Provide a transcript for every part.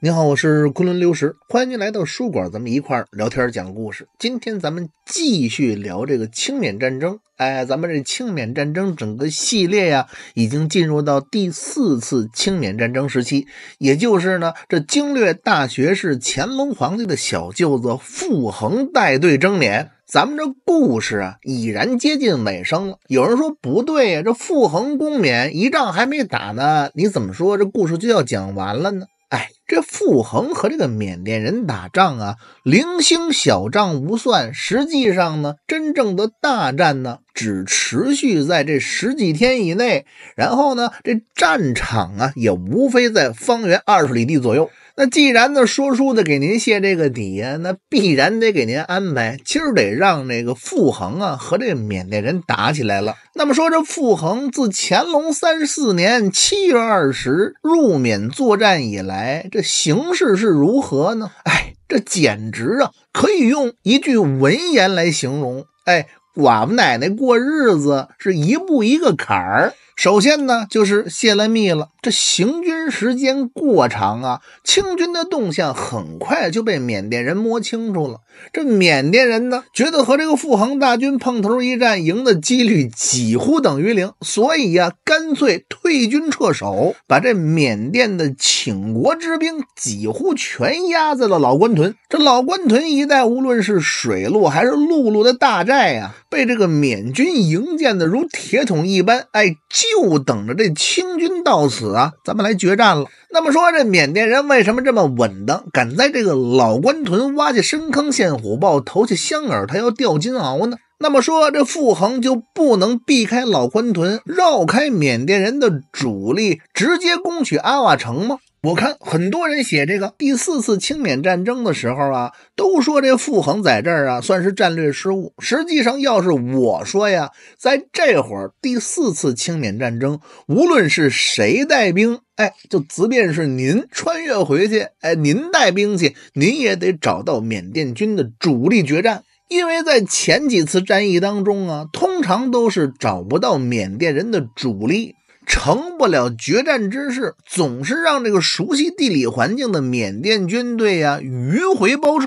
你好，我是昆仑刘石，欢迎您来到书馆，咱们一块儿聊天讲故事。今天咱们继续聊这个清缅战争。哎，咱们这清缅战争整个系列呀，已经进入到第四次清缅战争时期，也就是呢，这经略大学士乾隆皇帝的小舅子傅恒带队征缅。咱们这故事啊，已然接近尾声了。有人说不对呀，这傅恒攻缅一仗还没打呢，你怎么说这故事就要讲完了呢？哎，这傅恒和这个缅甸人打仗啊，零星小仗无算，实际上呢，真正的大战呢，只持续在这十几天以内，然后呢，这战场啊，也无非在方圆二十里地左右。那既然呢，说书的给您谢这个底呀，那必然得给您安排，今儿得让这个傅恒啊和这缅甸人打起来了。那么说这傅恒自乾隆三十四年七月二十入缅作战以来，这形势是如何呢？哎，这简直啊，可以用一句文言来形容：哎，寡妇奶奶过日子是一步一个坎儿。首先呢，就是泄了密了。这行军时间过长啊，清军的动向很快就被缅甸人摸清楚了。这缅甸人呢，觉得和这个傅恒大军碰头一战，赢的几率几乎等于零，所以呀，干脆退军撤守，把这缅甸的倾国之兵几乎全压在了老关屯。这老关屯一带，无论是水路还是陆路的大寨啊，被这个缅军营建的如铁桶一般。哎。就等着这清军到此啊，咱们来决战了。那么说，这缅甸人为什么这么稳当，敢在这个老官屯挖下深坑陷虎豹，投下香饵，他要钓金鳌呢？那么说，这傅恒就不能避开老官屯，绕开缅甸人的主力，直接攻取阿瓦城吗？我看很多人写这个第四次清缅战争的时候啊，都说这傅恒在这儿啊算是战略失误。实际上，要是我说呀，在这会儿第四次清缅战争，无论是谁带兵，哎，就即便是您穿越回去，哎，您带兵去，您也得找到缅甸军的主力决战，因为在前几次战役当中啊，通常都是找不到缅甸人的主力。成不了决战之势，总是让这个熟悉地理环境的缅甸军队呀迂回包抄。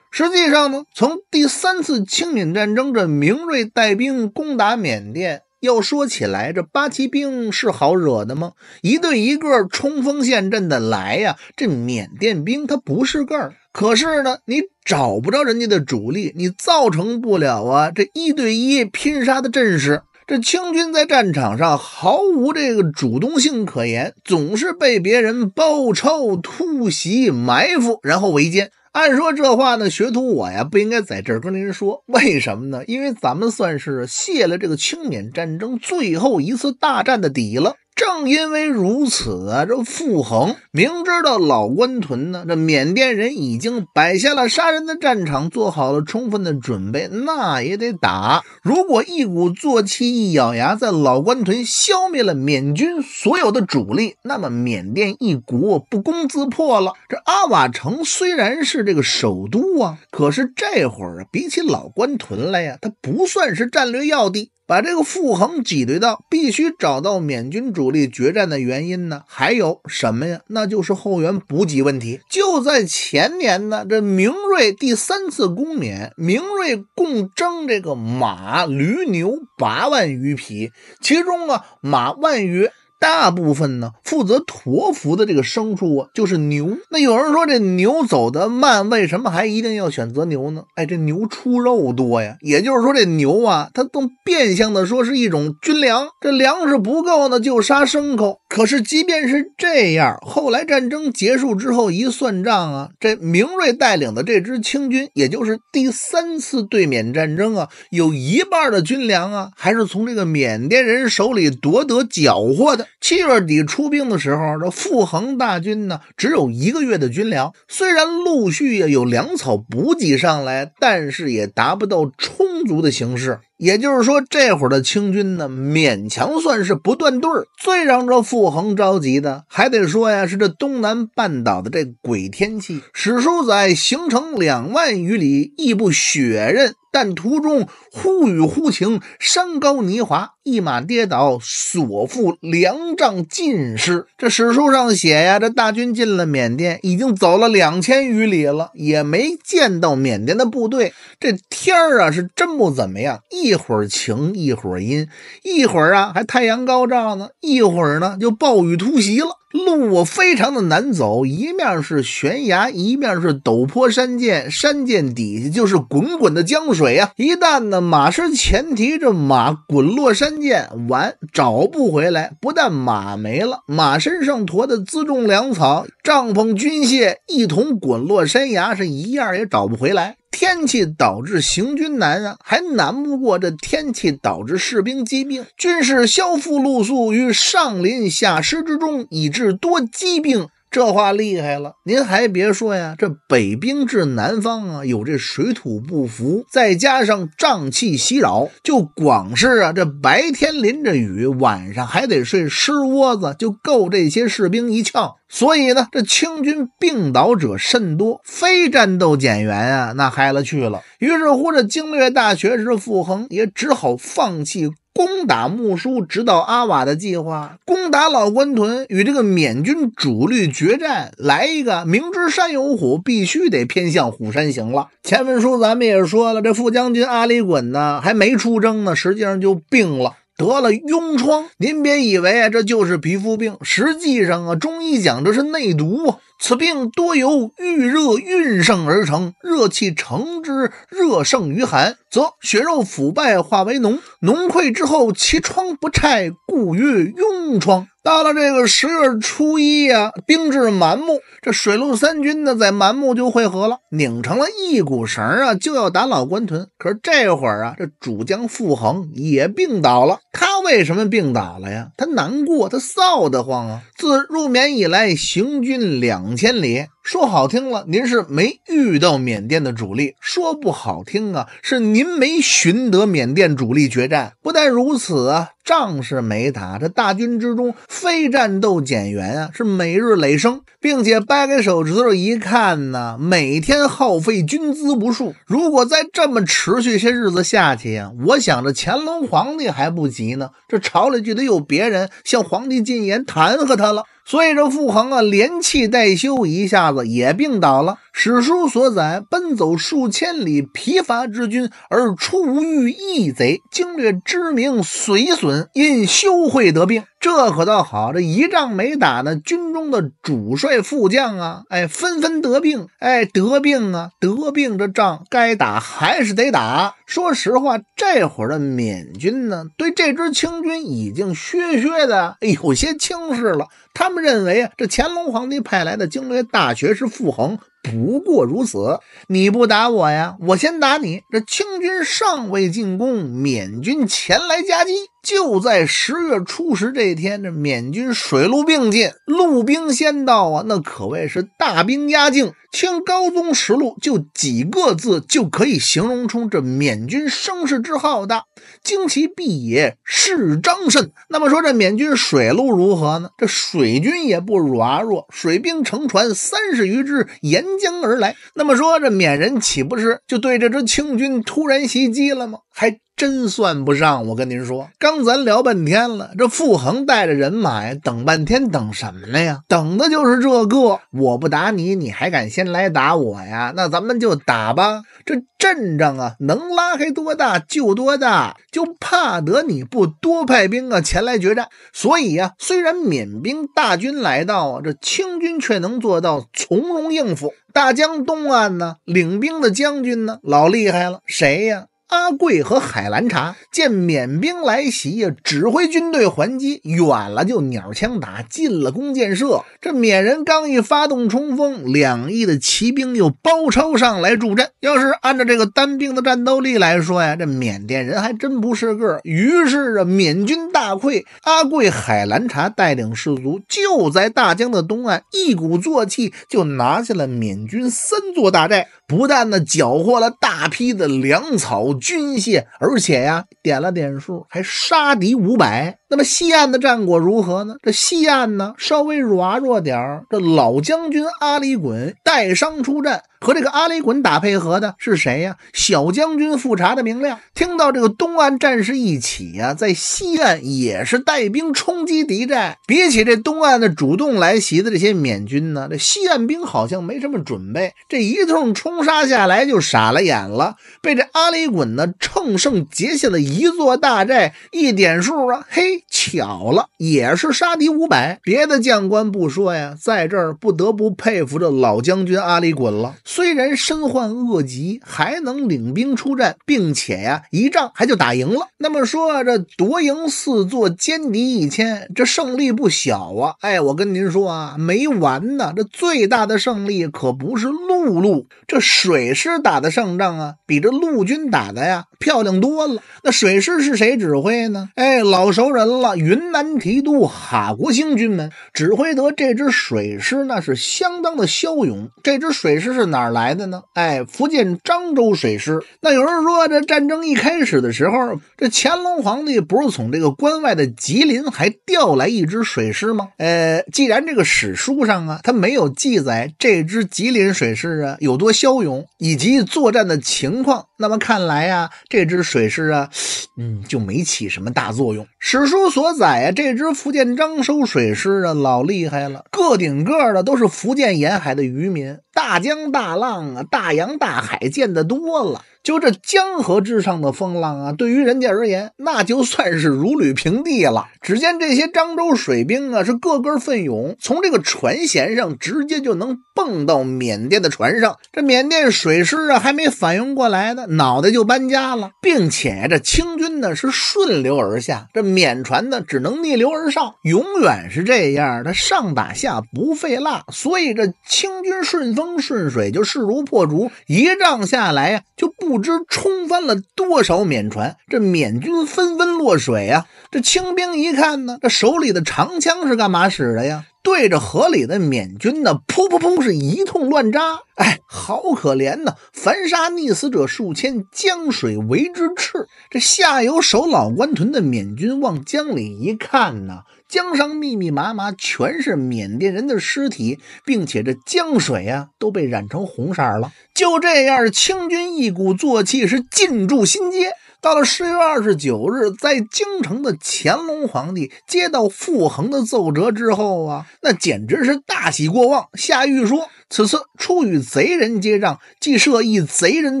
实际上呢，从第三次清缅战争，这明瑞带兵攻打缅甸，要说起来，这八旗兵是好惹的吗？一对一个冲锋陷阵的来呀，这缅甸兵他不是个儿。可是呢，你找不着人家的主力，你造成不了啊这一对一拼杀的阵势。这清军在战场上毫无这个主动性可言，总是被别人包抄、突袭、埋伏，然后围歼。按说这话呢，学徒我呀不应该在这儿跟您说，为什么呢？因为咱们算是泄了这个清缅战争最后一次大战的底了。正因为如此啊，这傅恒明知道老关屯呢，这缅甸人已经摆下了杀人的战场，做好了充分的准备，那也得打。如果一鼓作气，一咬牙，在老关屯消灭了缅军所有的主力，那么缅甸一国不攻自破了。这阿瓦城虽然是这个首都啊，可是这会儿啊，比起老关屯来呀，它不算是战略要地。把这个傅恒挤兑到必须找到缅军主力决战的原因呢？还有什么呀？那就是后援补给问题。就在前年呢，这明瑞第三次攻缅，明瑞共征这个马、驴、牛八万余匹，其中啊马万余。大部分呢，负责驮负的这个牲畜啊，就是牛。那有人说这牛走得慢，为什么还一定要选择牛呢？哎，这牛出肉多呀。也就是说这牛啊，它更变相的说是一种军粮。这粮食不够呢，就杀牲口。可是即便是这样，后来战争结束之后一算账啊，这明瑞带领的这支清军，也就是第三次对缅战争啊，有一半的军粮啊，还是从这个缅甸人手里夺得缴获的。七月底出兵的时候，这傅恒大军呢只有一个月的军粮。虽然陆续呀有粮草补给上来，但是也达不到充足的形势。也就是说，这会儿的清军呢勉强算是不断队儿。最让这傅恒着急的，还得说呀是这东南半岛的这鬼天气。史书载，行程两万余里，亦不血刃，但途中忽雨忽晴，山高泥滑。一马跌倒，所负粮仗尽失。这史书上写呀，这大军进了缅甸，已经走了两千余里了，也没见到缅甸的部队。这天儿啊，是真不怎么样，一会儿晴，一会儿阴，一会儿啊还太阳高照呢，一会儿呢就暴雨突袭了。路我非常的难走，一面是悬崖，一面是陡坡山涧，山涧底下就是滚滚的江水啊。一旦呢马失前蹄，这马滚落山。关键完找不回来，不但马没了，马身上驮的辎重粮草、帐篷、军械一同滚落山崖，是一样也找不回来。天气导致行军难啊，还难不过这天气导致士兵疾病，军士消复露宿于上林下师之中，以致多疾病。这话厉害了，您还别说呀，这北兵至南方啊，有这水土不服，再加上瘴气袭扰，就广是啊，这白天淋着雨，晚上还得睡湿窝子，就够这些士兵一呛。所以呢，这清军病倒者甚多，非战斗减员啊，那嗨了去了。于是乎，这经略大学士傅恒也只好放弃。攻打木梳，直捣阿瓦的计划；攻打老关屯，与这个缅军主力决战。来一个，明知山有虎，必须得偏向虎山行了。前文书咱们也说了，这副将军阿里衮呢，还没出征呢，实际上就病了，得了痈疮。您别以为啊，这就是皮肤病，实际上啊，中医讲这是内毒啊。此病多由郁热蕴盛而成，热气成之，热盛于寒，则血肉腐败化为脓，脓溃之后，其疮不拆，故曰痈疮。到了这个十月初一呀，兵至蛮目，这水陆三军呢，在蛮目就汇合了，拧成了一股绳啊，就要打老关屯。可是这会儿啊，这主将傅恒也病倒了。他为什么病倒了呀？他难过，他臊得慌啊。自入眠以来，行军两。两千里，说好听了，您是没遇到缅甸的主力；说不好听啊，是您没寻得缅甸主力决战。不但如此啊，仗是没打，这大军之中非战斗减员啊，是每日累生，并且掰开手指头一看呢，每天耗费军资无数。如果再这么持续些日子下去呀，我想着乾隆皇帝还不急呢，这朝里就得有别人向皇帝进言弹劾他了。所以这傅恒啊，连气带休，一下子也病倒了。史书所载，奔走数千里，疲乏之军而出遇义贼，经略知名随损，因休会得病。这可倒好，这一仗没打呢，军中的主帅、副将啊，哎，纷纷得病，哎，得病啊，得病。这仗该打还是得打。说实话，这会儿的缅军呢，对这支清军已经削削的有些轻视了。他们认为啊，这乾隆皇帝派来的经略大学士傅恒。不过如此，你不打我呀？我先打你。这清军尚未进攻，缅军前来夹击。就在十月初十这一天，这缅军水陆并进，陆兵先到啊，那可谓是大兵压境。《清高宗实录》就几个字就可以形容出这缅军声势之浩大，旌旗蔽野，势张甚。那么说这缅军水路如何呢？这水军也不软弱，水兵乘船三十余只沿江而来。那么说这缅人岂不是就对这支清军突然袭击了吗？还。真算不上，我跟您说，刚咱聊半天了，这傅恒带着人马呀，等半天等什么了呀？等的就是这个。我不打你，你还敢先来打我呀？那咱们就打吧。这阵仗啊，能拉开多大就多大，就怕得你不多派兵啊前来决战。所以啊，虽然缅兵大军来到啊，这清军却能做到从容应付。大江东岸呢，领兵的将军呢，老厉害了，谁呀？阿贵和海兰察见缅兵来袭呀，指挥军队还击，远了就鸟枪打，近了弓箭射。这缅人刚一发动冲锋，两翼的骑兵又包抄上来助阵。要是按照这个单兵的战斗力来说呀，这缅甸人还真不是个儿。于是啊，缅军大溃。阿贵、海兰察带领士卒就在大江的东岸一鼓作气就拿下了缅军三座大寨。不但呢缴获了大批的粮草军械，而且呀点了点数还杀敌五百。那么西岸的战果如何呢？这西岸呢稍微软弱点儿，这老将军阿里衮带伤出战。和这个阿里衮打配合的是谁呀？小将军富察的明亮听到这个东岸战士一起啊，在西岸也是带兵冲击敌寨。比起这东岸的主动来袭的这些缅军呢，这西岸兵好像没什么准备。这一通冲杀下来就傻了眼了，被这阿里衮呢乘胜截下了一座大寨。一点数啊，嘿，巧了，也是杀敌五百。别的将官不说呀，在这儿不得不佩服这老将军阿里衮了。虽然身患恶疾，还能领兵出战，并且呀，一仗还就打赢了。那么说这夺营四座，歼敌一千，这胜利不小啊！哎，我跟您说啊，没完呢。这最大的胜利可不是陆路，这水师打的胜仗啊，比这陆军打的呀漂亮多了。那水师是谁指挥呢？哎，老熟人了，云南提督哈国兴军门指挥得这支水师，那是相当的骁勇。这支水师是哪？哪儿来的呢？哎，福建漳州水师。那有人说，这战争一开始的时候，这乾隆皇帝不是从这个关外的吉林还调来一支水师吗？呃，既然这个史书上啊，他没有记载这支吉林水师啊有多骁勇，以及作战的情况，那么看来啊，这支水师啊，嗯，就没起什么大作用。史书所载啊，这支福建漳州水师啊，老厉害了，个顶个的都是福建沿海的渔民，大江大。大浪啊，大洋大海见得多了。就这江河之上的风浪啊，对于人家而言，那就算是如履平地了。只见这些漳州水兵啊，是个个奋勇，从这个船舷上直接就能蹦到缅甸的船上。这缅甸水师啊，还没反应过来呢，脑袋就搬家了。并且这清军呢，是顺流而下，这缅船呢，只能逆流而上，永远是这样。它上打下不费蜡，所以这清军顺风顺水就势如破竹，一仗下来呀，就不。不知冲翻了多少缅船，这缅军纷纷落水啊！这清兵一看呢，这手里的长枪是干嘛使的呀？对着河里的缅军呢，噗噗噗是一通乱扎。哎，好可怜呐！凡杀溺死者数千，江水为之赤。这下游守老关屯的缅军往江里一看呢。江上密密麻麻全是缅甸人的尸体，并且这江水啊都被染成红色了。就这样，清军一鼓作气是进驻新街。到了十月二十九日，在京城的乾隆皇帝接到傅恒的奏折之后啊，那简直是大喜过望，下谕说。此次出与贼人接仗，既设一贼人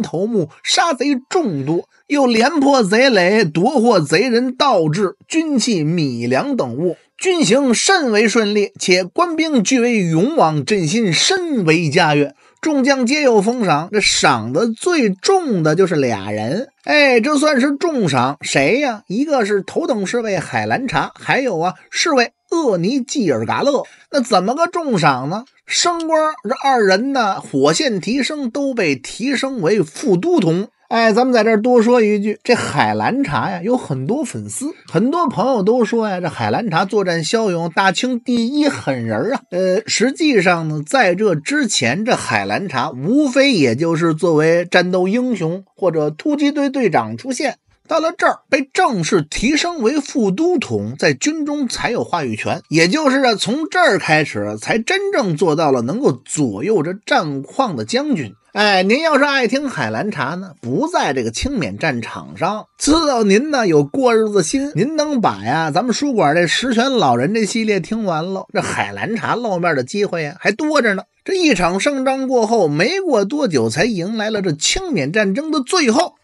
头目，杀贼众多，又连破贼垒，夺获贼人道制军器、米粮等物，军行甚为顺利，且官兵俱为勇往，振心深为嘉悦。众将皆有封赏，这赏的最重的就是俩人，哎，这算是重赏，谁呀？一个是头等侍卫海兰察，还有啊，侍卫。厄尼基尔嘎勒，那怎么个重赏呢？升官，这二人呢，火线提升都被提升为副都统。哎，咱们在这多说一句，这海兰察呀，有很多粉丝，很多朋友都说呀，这海兰察作战骁勇，大清第一狠人啊。呃，实际上呢，在这之前，这海兰察无非也就是作为战斗英雄或者突击队队长出现。到了这儿，被正式提升为副都统，在军中才有话语权。也就是从这儿开始，才真正做到了能够左右这战况的将军。哎，您要是爱听海兰茶呢，不在这个清缅战场上。知道您呢有过日子心，您能把呀咱们书馆这十全老人这系列听完喽。这海兰茶露面的机会呀还多着呢。这一场胜仗过后，没过多久，才迎来了这清缅战争的最后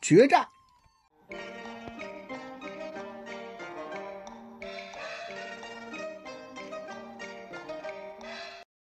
决战。